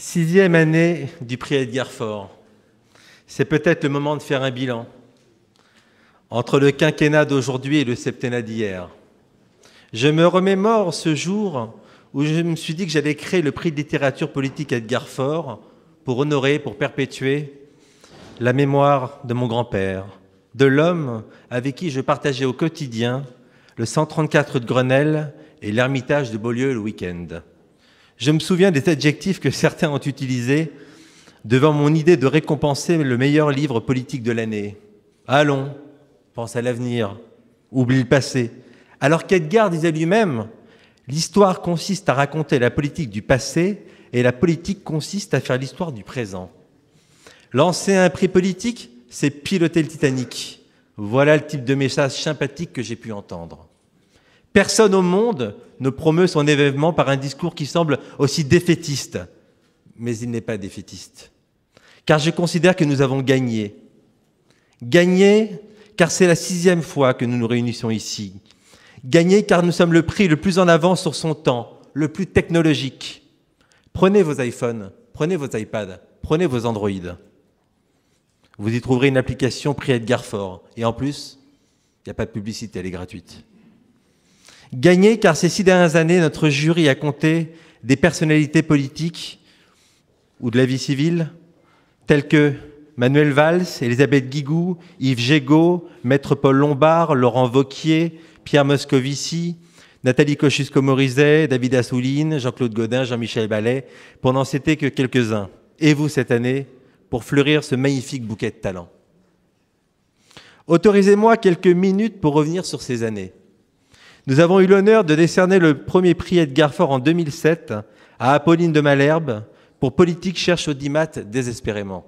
Sixième année du prix Edgar Faure. C'est peut-être le moment de faire un bilan entre le quinquennat d'aujourd'hui et le septennat d'hier. Je me remémore ce jour où je me suis dit que j'allais créer le prix de littérature politique Edgar Faure pour honorer, pour perpétuer la mémoire de mon grand-père, de l'homme avec qui je partageais au quotidien le 134 de Grenelle et l'ermitage de Beaulieu le week-end. Je me souviens des adjectifs que certains ont utilisés devant mon idée de récompenser le meilleur livre politique de l'année. Allons, pense à l'avenir, oublie le passé. Alors qu'Edgar disait lui-même, l'histoire consiste à raconter la politique du passé et la politique consiste à faire l'histoire du présent. Lancer un prix politique, c'est piloter le Titanic. Voilà le type de message sympathique que j'ai pu entendre. Personne au monde ne promeut son événement par un discours qui semble aussi défaitiste. Mais il n'est pas défaitiste. Car je considère que nous avons gagné. Gagné car c'est la sixième fois que nous nous réunissons ici. Gagné car nous sommes le prix le plus en avance sur son temps, le plus technologique. Prenez vos iPhones, prenez vos iPads, prenez vos Androids. Vous y trouverez une application prix Edgar Ford. Et en plus, il n'y a pas de publicité, elle est gratuite. Gagné car ces six dernières années, notre jury a compté des personnalités politiques ou de la vie civile telles que Manuel Valls, Elisabeth Guigou, Yves Gégaud, Maître Paul Lombard, Laurent Vauquier, Pierre Moscovici, Nathalie Kosciusko-Morizet, David Assouline, Jean-Claude Godin, Jean-Michel Ballet, pour n'en que quelques-uns. Et vous, cette année, pour fleurir ce magnifique bouquet de talents. Autorisez-moi quelques minutes pour revenir sur ces années. Nous avons eu l'honneur de décerner le premier prix Edgar Faure en 2007 à Apolline de Malherbe pour Politique cherche Audimat désespérément.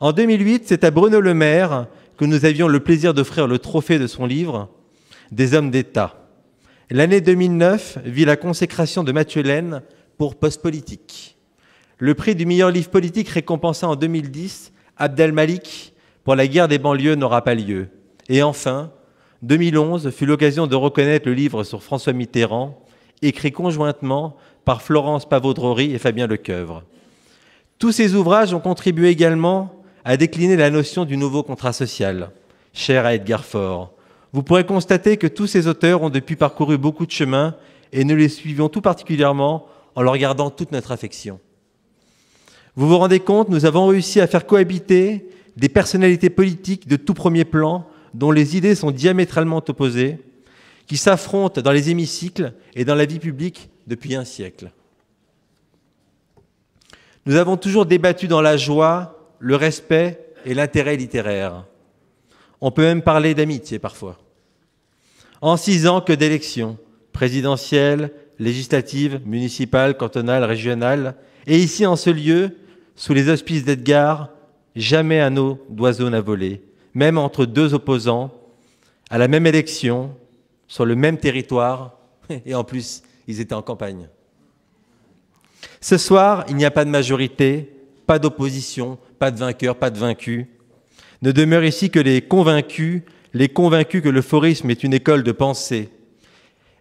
En 2008, c'est à Bruno Le Maire que nous avions le plaisir d'offrir le trophée de son livre Des hommes d'État. L'année 2009 vit la consécration de Mathieu pour Post Politique. Le prix du meilleur livre politique récompensé en 2010 Abdel Malik pour La guerre des banlieues n'aura pas lieu. Et enfin, 2011 fut l'occasion de reconnaître le livre sur François Mitterrand, écrit conjointement par Florence Pavaudrory et Fabien Lecoeuvre. Tous ces ouvrages ont contribué également à décliner la notion du nouveau contrat social, cher à Edgar Faure. Vous pourrez constater que tous ces auteurs ont depuis parcouru beaucoup de chemins et nous les suivions tout particulièrement en leur gardant toute notre affection. Vous vous rendez compte, nous avons réussi à faire cohabiter des personnalités politiques de tout premier plan dont les idées sont diamétralement opposées, qui s'affrontent dans les hémicycles et dans la vie publique depuis un siècle. Nous avons toujours débattu dans la joie, le respect et l'intérêt littéraire. On peut même parler d'amitié parfois. En six ans que d'élections, présidentielles, législatives, municipales, cantonales, régionales, et ici en ce lieu, sous les auspices d'Edgar, jamais un eau d'oiseau n'a volé, même entre deux opposants, à la même élection, sur le même territoire, et en plus, ils étaient en campagne. Ce soir, il n'y a pas de majorité, pas d'opposition, pas de vainqueur, pas de vaincu. Ne demeurent ici que les convaincus, les convaincus que l'euphorisme est une école de pensée.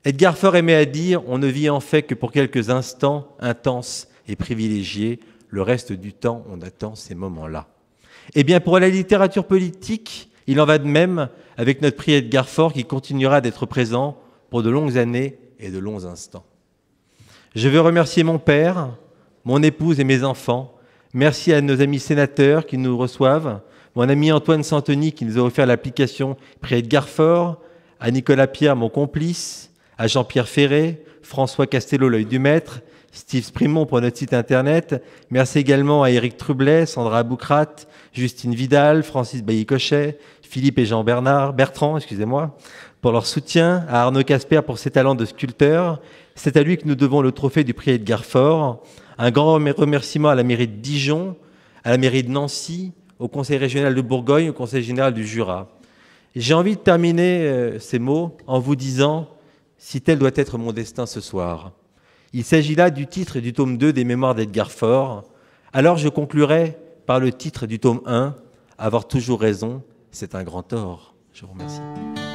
Edgar Faure aimait à dire On ne vit en fait que pour quelques instants intenses et privilégiés, le reste du temps, on attend ces moments-là. Eh bien, pour la littérature politique, il en va de même avec notre prix Edgar fort qui continuera d'être présent pour de longues années et de longs instants. Je veux remercier mon père, mon épouse et mes enfants. Merci à nos amis sénateurs qui nous reçoivent, mon ami Antoine Santoni qui nous a offert l'application prix Edgar Faure, à Nicolas Pierre, mon complice, à Jean-Pierre Ferré, François Castello, l'œil du maître, Steve Sprimont pour notre site internet. Merci également à Éric Trublet, Sandra Boucrat, Justine Vidal, Francis Bailly-Cochet, Philippe et Jean Bernard, Bertrand, excusez-moi, pour leur soutien, à Arnaud Casper pour ses talents de sculpteur. C'est à lui que nous devons le trophée du prix Edgar Fort. Un grand remerciement à la mairie de Dijon, à la mairie de Nancy, au conseil régional de Bourgogne, au conseil général du Jura. J'ai envie de terminer euh, ces mots en vous disant si tel doit être mon destin ce soir. Il s'agit là du titre du tome 2 des Mémoires d'Edgar Faure. Alors je conclurai par le titre du tome 1, Avoir toujours raison, c'est un grand tort. Je vous remercie.